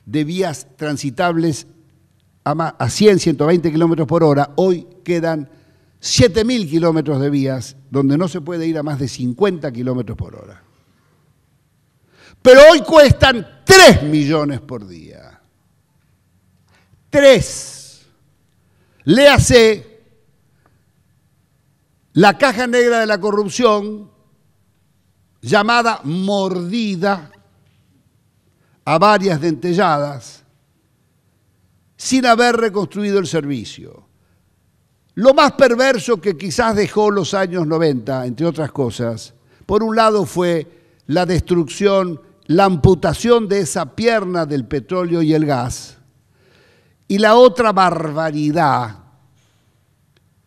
de vías transitables a 100, 120 kilómetros por hora, hoy quedan 7 mil kilómetros de vías donde no se puede ir a más de 50 kilómetros por hora. Pero hoy cuestan 3 millones por día. 3. Léase la caja negra de la corrupción llamada mordida a varias dentelladas sin haber reconstruido el servicio. Lo más perverso que quizás dejó los años 90, entre otras cosas, por un lado fue la destrucción la amputación de esa pierna del petróleo y el gas, y la otra barbaridad,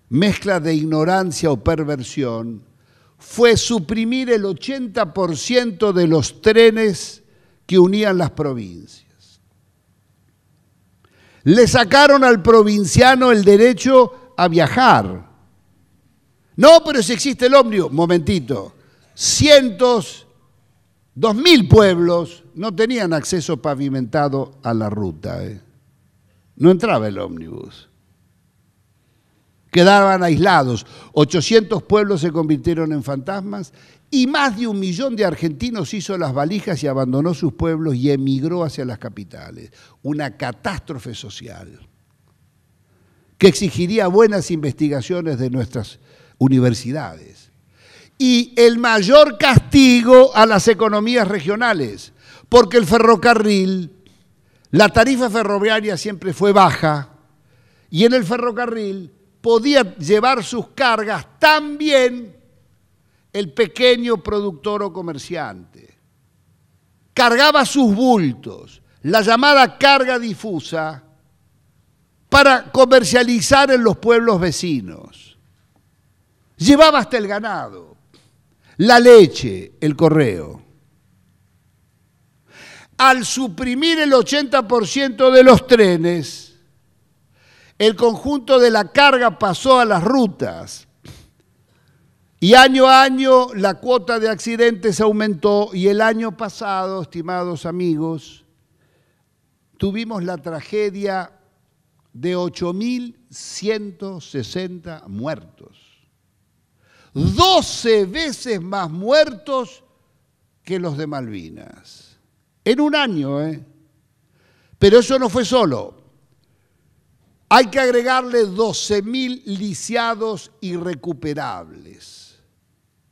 mezcla de ignorancia o perversión, fue suprimir el 80% de los trenes que unían las provincias. Le sacaron al provinciano el derecho a viajar. No, pero si existe el ómnibus, momentito, cientos mil pueblos no tenían acceso pavimentado a la ruta. ¿eh? No entraba el ómnibus. Quedaban aislados. 800 pueblos se convirtieron en fantasmas y más de un millón de argentinos hizo las valijas y abandonó sus pueblos y emigró hacia las capitales. Una catástrofe social que exigiría buenas investigaciones de nuestras universidades y el mayor castigo a las economías regionales, porque el ferrocarril, la tarifa ferroviaria siempre fue baja y en el ferrocarril podía llevar sus cargas también el pequeño productor o comerciante. Cargaba sus bultos, la llamada carga difusa, para comercializar en los pueblos vecinos. Llevaba hasta el ganado la leche, el correo. Al suprimir el 80% de los trenes, el conjunto de la carga pasó a las rutas y año a año la cuota de accidentes aumentó y el año pasado, estimados amigos, tuvimos la tragedia de 8.160 muertos. 12 veces más muertos que los de Malvinas. En un año, ¿eh? Pero eso no fue solo. Hay que agregarle 12.000 lisiados irrecuperables,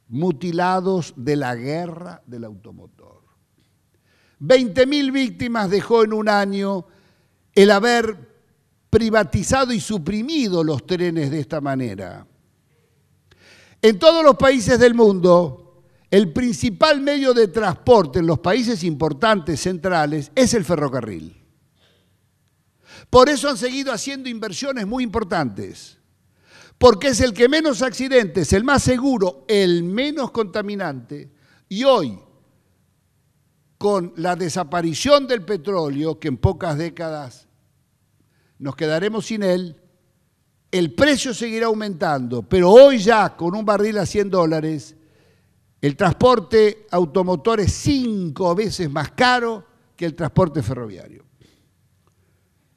mutilados de la guerra del automotor. 20.000 víctimas dejó en un año el haber privatizado y suprimido los trenes de esta manera. En todos los países del mundo, el principal medio de transporte en los países importantes centrales es el ferrocarril. Por eso han seguido haciendo inversiones muy importantes, porque es el que menos accidentes, el más seguro, el menos contaminante. Y hoy, con la desaparición del petróleo, que en pocas décadas nos quedaremos sin él, el precio seguirá aumentando, pero hoy ya con un barril a 100 dólares, el transporte automotor es cinco veces más caro que el transporte ferroviario.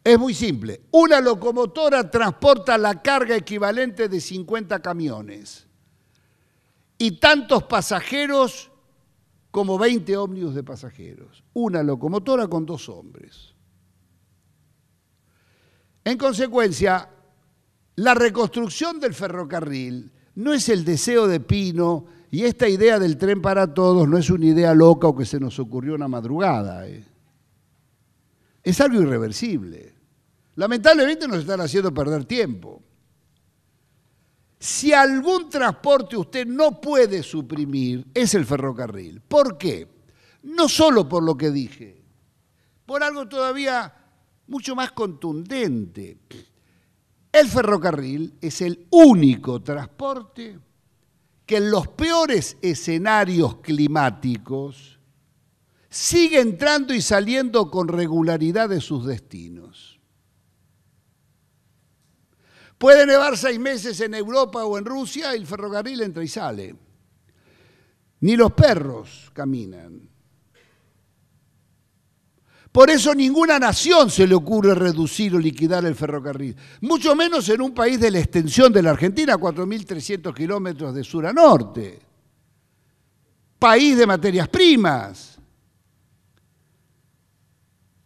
Es muy simple. Una locomotora transporta la carga equivalente de 50 camiones y tantos pasajeros como 20 ómnibus de pasajeros. Una locomotora con dos hombres. En consecuencia, la reconstrucción del ferrocarril no es el deseo de Pino y esta idea del tren para todos no es una idea loca o que se nos ocurrió una madrugada. Eh. Es algo irreversible. Lamentablemente nos están haciendo perder tiempo. Si algún transporte usted no puede suprimir, es el ferrocarril. ¿Por qué? No solo por lo que dije, por algo todavía mucho más contundente. El ferrocarril es el único transporte que en los peores escenarios climáticos sigue entrando y saliendo con regularidad de sus destinos. Puede nevar seis meses en Europa o en Rusia y el ferrocarril entra y sale. Ni los perros caminan. Por eso ninguna nación se le ocurre reducir o liquidar el ferrocarril, mucho menos en un país de la extensión de la Argentina, 4.300 kilómetros de sur a norte, país de materias primas.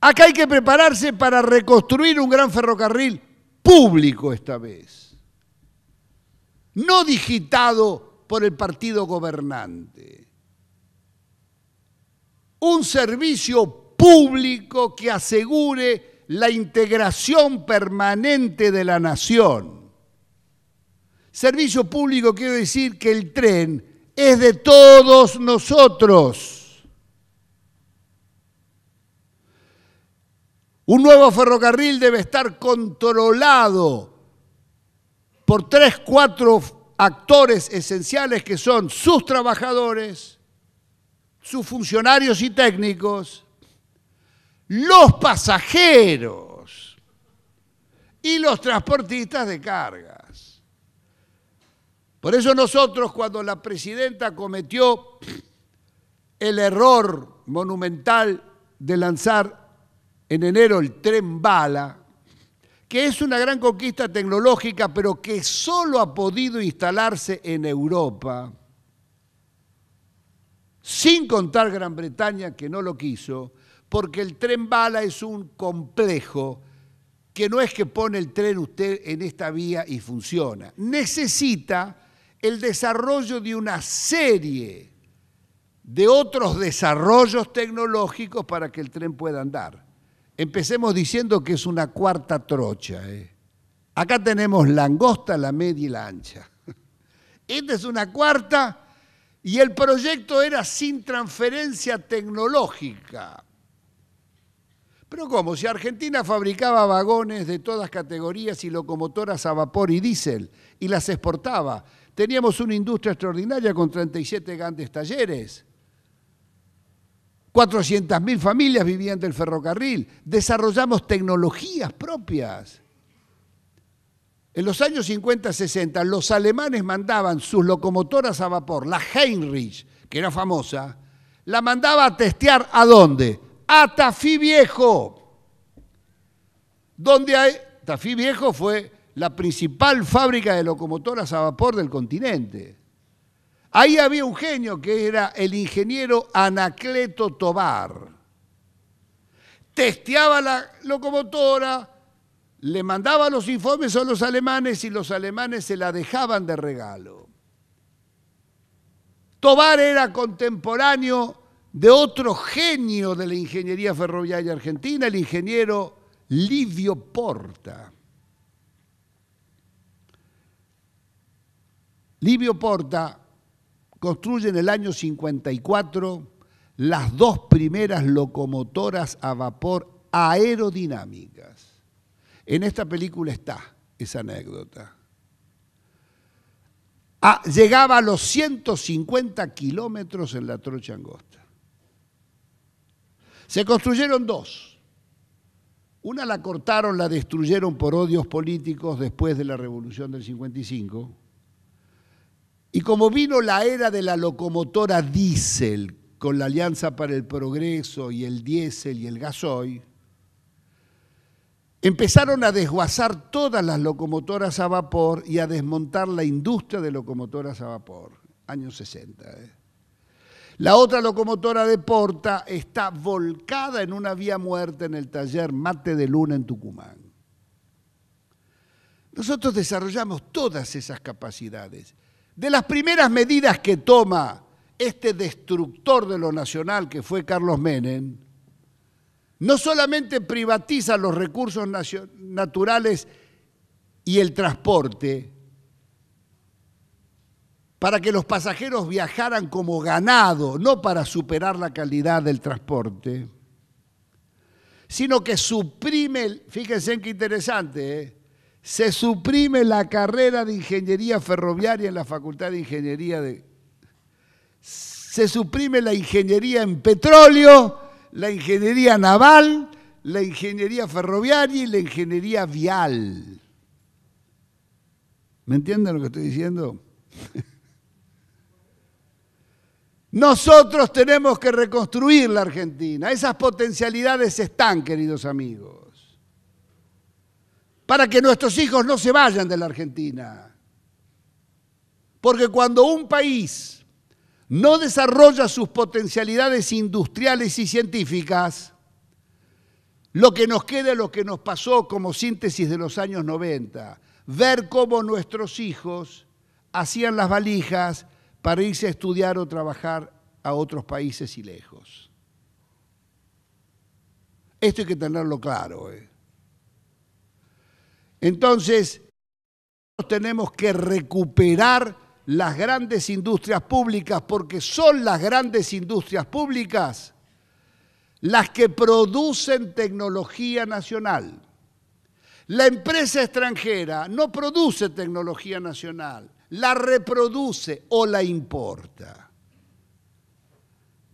Acá hay que prepararse para reconstruir un gran ferrocarril público esta vez, no digitado por el partido gobernante. Un servicio público público que asegure la integración permanente de la nación. Servicio público quiero decir que el tren es de todos nosotros. Un nuevo ferrocarril debe estar controlado por tres, cuatro actores esenciales que son sus trabajadores, sus funcionarios y técnicos, los pasajeros y los transportistas de cargas. Por eso nosotros cuando la presidenta cometió el error monumental de lanzar en enero el tren bala, que es una gran conquista tecnológica, pero que solo ha podido instalarse en Europa, sin contar Gran Bretaña, que no lo quiso, porque el tren bala es un complejo que no es que pone el tren usted en esta vía y funciona. Necesita el desarrollo de una serie de otros desarrollos tecnológicos para que el tren pueda andar. Empecemos diciendo que es una cuarta trocha. Eh. Acá tenemos la angosta, la media y la ancha. Esta es una cuarta y el proyecto era sin transferencia tecnológica. Pero ¿cómo? Si Argentina fabricaba vagones de todas categorías y locomotoras a vapor y diésel y las exportaba. Teníamos una industria extraordinaria con 37 grandes talleres. 400.000 familias vivían del ferrocarril. Desarrollamos tecnologías propias. En los años 50-60 los alemanes mandaban sus locomotoras a vapor, la Heinrich, que era famosa, la mandaba a testear a dónde? Tafí Viejo, donde hay, Tafí Viejo fue la principal fábrica de locomotoras a vapor del continente. Ahí había un genio que era el ingeniero Anacleto Tobar. Testeaba la locomotora, le mandaba los informes a los alemanes y los alemanes se la dejaban de regalo. Tobar era contemporáneo de otro genio de la ingeniería ferroviaria argentina, el ingeniero Livio Porta. Livio Porta construye en el año 54 las dos primeras locomotoras a vapor aerodinámicas. En esta película está esa anécdota. Ah, llegaba a los 150 kilómetros en la trocha angosta. Se construyeron dos. Una la cortaron, la destruyeron por odios políticos después de la revolución del 55. Y como vino la era de la locomotora diésel con la Alianza para el Progreso y el diésel y el gasoil, empezaron a desguazar todas las locomotoras a vapor y a desmontar la industria de locomotoras a vapor, años 60. La otra locomotora de Porta está volcada en una vía muerta en el taller Mate de Luna en Tucumán. Nosotros desarrollamos todas esas capacidades. De las primeras medidas que toma este destructor de lo nacional que fue Carlos Menem, no solamente privatiza los recursos naturales y el transporte, para que los pasajeros viajaran como ganado, no para superar la calidad del transporte, sino que suprime, fíjense qué interesante, ¿eh? se suprime la carrera de ingeniería ferroviaria en la Facultad de Ingeniería de... Se suprime la ingeniería en petróleo, la ingeniería naval, la ingeniería ferroviaria y la ingeniería vial. ¿Me entienden lo que estoy diciendo? Nosotros tenemos que reconstruir la Argentina. Esas potencialidades están, queridos amigos, para que nuestros hijos no se vayan de la Argentina. Porque cuando un país no desarrolla sus potencialidades industriales y científicas, lo que nos queda es lo que nos pasó como síntesis de los años 90, ver cómo nuestros hijos hacían las valijas para irse a estudiar o trabajar a otros países y lejos. Esto hay que tenerlo claro. ¿eh? Entonces, Entonces, tenemos que recuperar las grandes industrias públicas porque son las grandes industrias públicas las que producen tecnología nacional. La empresa extranjera no produce tecnología nacional, la reproduce o la importa.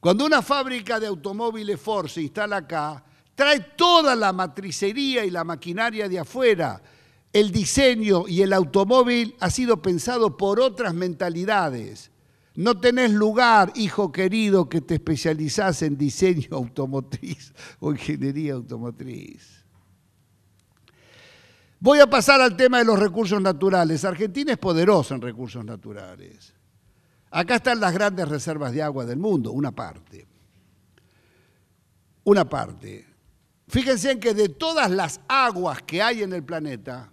Cuando una fábrica de automóviles Ford se instala acá, trae toda la matricería y la maquinaria de afuera. El diseño y el automóvil ha sido pensado por otras mentalidades. No tenés lugar, hijo querido, que te especializás en diseño automotriz o ingeniería automotriz. Voy a pasar al tema de los recursos naturales. Argentina es poderosa en recursos naturales. Acá están las grandes reservas de agua del mundo, una parte. Una parte. Fíjense en que de todas las aguas que hay en el planeta,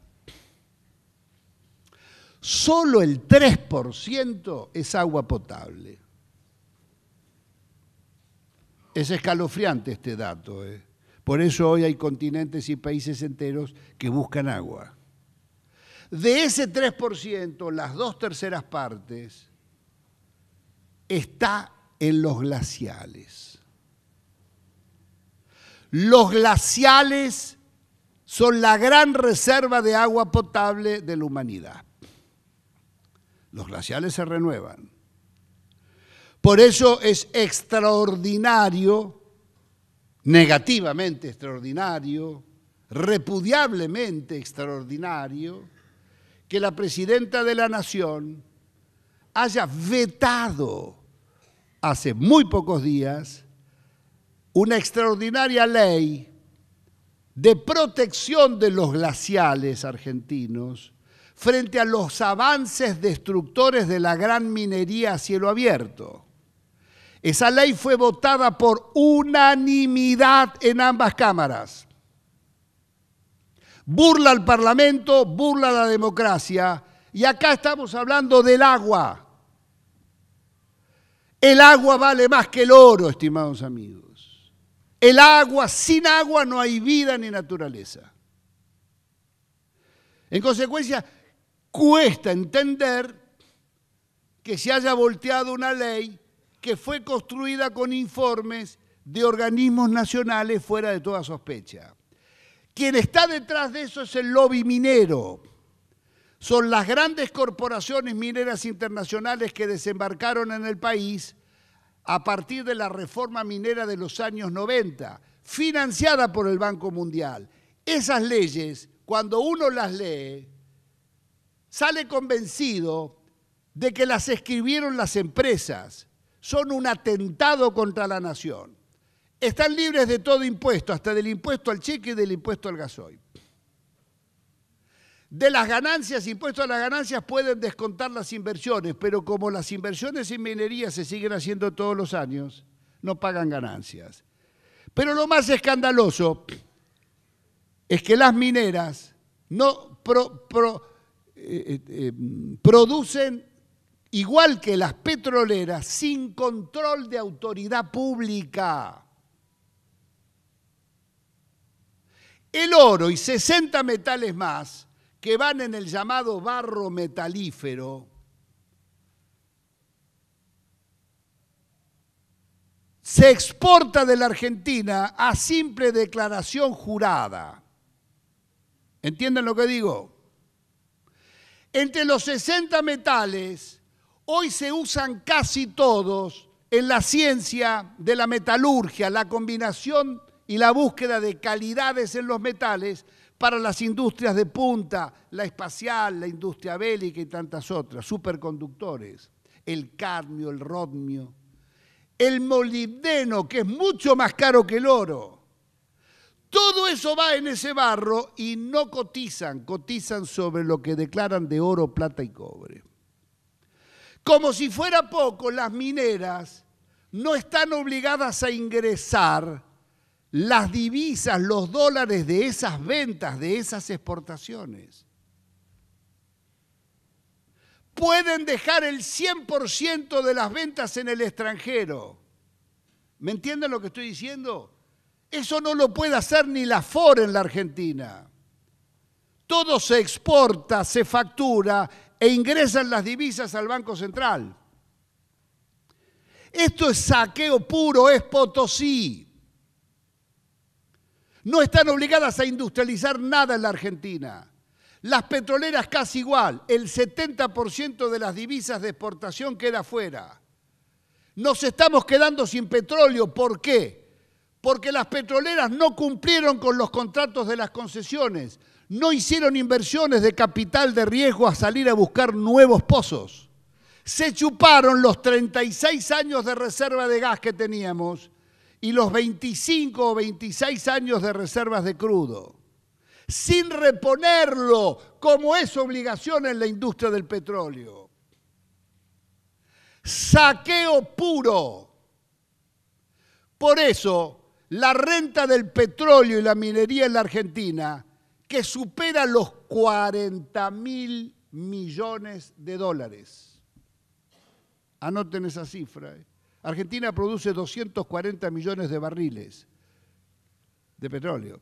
solo el 3% es agua potable. Es escalofriante este dato. ¿eh? Por eso hoy hay continentes y países enteros que buscan agua. De ese 3%, las dos terceras partes está en los glaciales. Los glaciales son la gran reserva de agua potable de la humanidad. Los glaciales se renuevan. Por eso es extraordinario negativamente extraordinario, repudiablemente extraordinario, que la presidenta de la Nación haya vetado hace muy pocos días una extraordinaria ley de protección de los glaciales argentinos frente a los avances destructores de la gran minería a cielo abierto. Esa ley fue votada por unanimidad en ambas cámaras. Burla al Parlamento, burla a la democracia. Y acá estamos hablando del agua. El agua vale más que el oro, estimados amigos. El agua, sin agua no hay vida ni naturaleza. En consecuencia, cuesta entender que se haya volteado una ley que fue construida con informes de organismos nacionales fuera de toda sospecha. Quien está detrás de eso es el lobby minero. Son las grandes corporaciones mineras internacionales que desembarcaron en el país a partir de la reforma minera de los años 90, financiada por el Banco Mundial. Esas leyes, cuando uno las lee, sale convencido de que las escribieron las empresas, son un atentado contra la nación. Están libres de todo impuesto, hasta del impuesto al cheque y del impuesto al gasoil. De las ganancias, impuesto a las ganancias, pueden descontar las inversiones, pero como las inversiones en minería se siguen haciendo todos los años, no pagan ganancias. Pero lo más escandaloso es que las mineras no eh, eh, eh, producen igual que las petroleras, sin control de autoridad pública. El oro y 60 metales más que van en el llamado barro metalífero se exporta de la Argentina a simple declaración jurada. ¿Entienden lo que digo? Entre los 60 metales Hoy se usan casi todos en la ciencia de la metalurgia, la combinación y la búsqueda de calidades en los metales para las industrias de punta, la espacial, la industria bélica y tantas otras, superconductores, el cadmio, el rodmio, el molibdeno, que es mucho más caro que el oro. Todo eso va en ese barro y no cotizan, cotizan sobre lo que declaran de oro, plata y cobre. Como si fuera poco, las mineras no están obligadas a ingresar las divisas, los dólares de esas ventas, de esas exportaciones. Pueden dejar el 100% de las ventas en el extranjero. ¿Me entienden lo que estoy diciendo? Eso no lo puede hacer ni la FOR en la Argentina. Todo se exporta, se factura e ingresan las divisas al Banco Central. Esto es saqueo puro, es Potosí. No están obligadas a industrializar nada en la Argentina. Las petroleras casi igual, el 70% de las divisas de exportación queda fuera. Nos estamos quedando sin petróleo, ¿por qué? Porque las petroleras no cumplieron con los contratos de las concesiones no hicieron inversiones de capital de riesgo a salir a buscar nuevos pozos. Se chuparon los 36 años de reserva de gas que teníamos y los 25 o 26 años de reservas de crudo, sin reponerlo como es obligación en la industria del petróleo. Saqueo puro. Por eso, la renta del petróleo y la minería en la Argentina que supera los 40 mil millones de dólares. Anoten esa cifra. Eh. Argentina produce 240 millones de barriles de petróleo.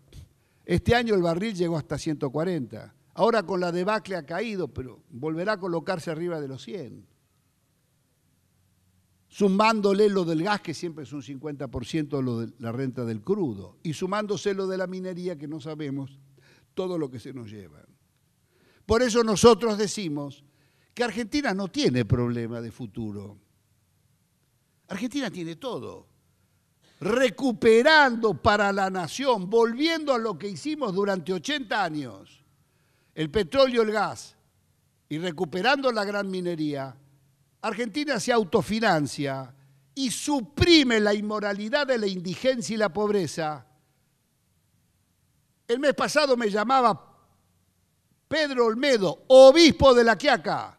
Este año el barril llegó hasta 140. Ahora con la debacle ha caído, pero volverá a colocarse arriba de los 100. Sumándole lo del gas, que siempre es un 50% lo de la renta del crudo, y sumándose lo de la minería, que no sabemos todo lo que se nos lleva. Por eso nosotros decimos que Argentina no tiene problema de futuro. Argentina tiene todo. Recuperando para la nación, volviendo a lo que hicimos durante 80 años, el petróleo, el gas, y recuperando la gran minería, Argentina se autofinancia y suprime la inmoralidad de la indigencia y la pobreza el mes pasado me llamaba Pedro Olmedo, obispo de la Quiaca.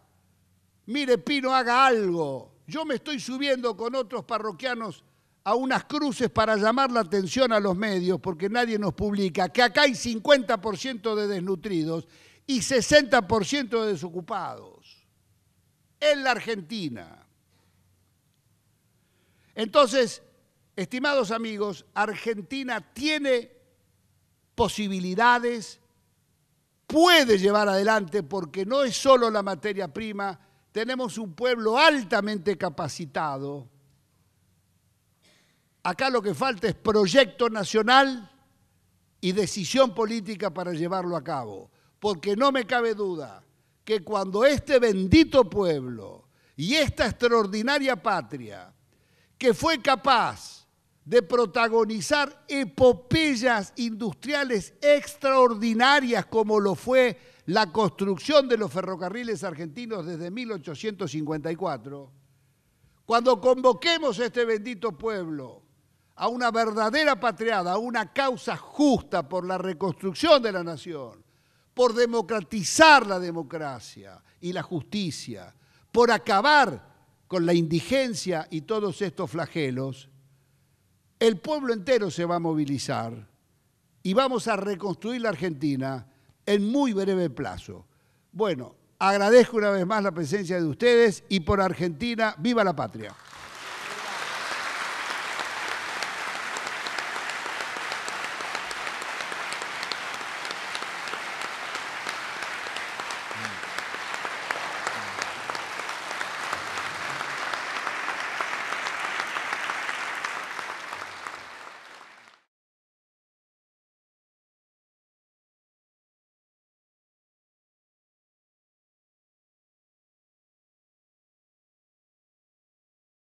Mire, Pino, haga algo. Yo me estoy subiendo con otros parroquianos a unas cruces para llamar la atención a los medios, porque nadie nos publica, que acá hay 50% de desnutridos y 60% de desocupados en la Argentina. Entonces, estimados amigos, Argentina tiene posibilidades, puede llevar adelante porque no es solo la materia prima, tenemos un pueblo altamente capacitado. Acá lo que falta es proyecto nacional y decisión política para llevarlo a cabo, porque no me cabe duda que cuando este bendito pueblo y esta extraordinaria patria que fue capaz de protagonizar epopeyas industriales extraordinarias como lo fue la construcción de los ferrocarriles argentinos desde 1854, cuando convoquemos a este bendito pueblo a una verdadera patriada, a una causa justa por la reconstrucción de la nación, por democratizar la democracia y la justicia, por acabar con la indigencia y todos estos flagelos, el pueblo entero se va a movilizar y vamos a reconstruir la Argentina en muy breve plazo. Bueno, agradezco una vez más la presencia de ustedes y por Argentina, viva la patria.